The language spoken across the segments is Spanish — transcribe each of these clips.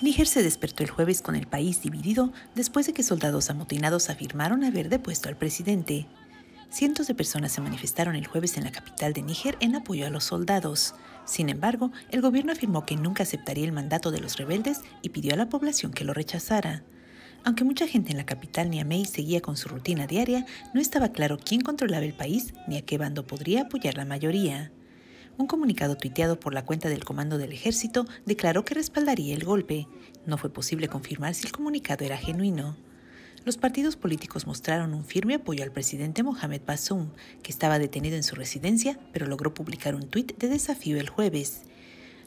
Níger se despertó el jueves con el país dividido después de que soldados amotinados afirmaron haber depuesto al presidente. Cientos de personas se manifestaron el jueves en la capital de Níger en apoyo a los soldados. Sin embargo, el gobierno afirmó que nunca aceptaría el mandato de los rebeldes y pidió a la población que lo rechazara. Aunque mucha gente en la capital Niamey seguía con su rutina diaria, no estaba claro quién controlaba el país ni a qué bando podría apoyar la mayoría. Un comunicado tuiteado por la cuenta del Comando del Ejército declaró que respaldaría el golpe. No fue posible confirmar si el comunicado era genuino. Los partidos políticos mostraron un firme apoyo al presidente Mohamed Bazoum, que estaba detenido en su residencia, pero logró publicar un tuit de desafío el jueves.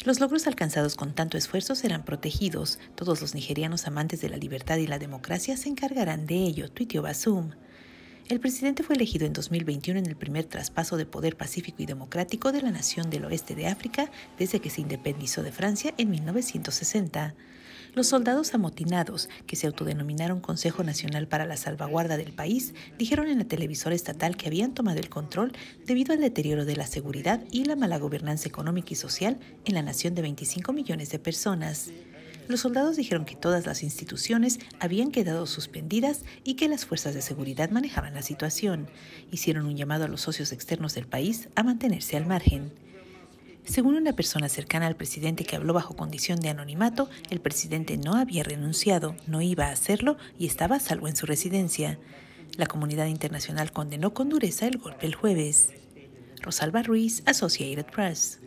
Los logros alcanzados con tanto esfuerzo serán protegidos. Todos los nigerianos amantes de la libertad y la democracia se encargarán de ello, tuiteó Basum. El presidente fue elegido en 2021 en el primer traspaso de poder pacífico y democrático de la nación del oeste de África desde que se independizó de Francia en 1960. Los soldados amotinados, que se autodenominaron Consejo Nacional para la Salvaguarda del País, dijeron en la televisora estatal que habían tomado el control debido al deterioro de la seguridad y la mala gobernanza económica y social en la nación de 25 millones de personas los soldados dijeron que todas las instituciones habían quedado suspendidas y que las fuerzas de seguridad manejaban la situación. Hicieron un llamado a los socios externos del país a mantenerse al margen. Según una persona cercana al presidente que habló bajo condición de anonimato, el presidente no había renunciado, no iba a hacerlo y estaba salvo en su residencia. La comunidad internacional condenó con dureza el golpe el jueves. Rosalba Ruiz, Associated Press.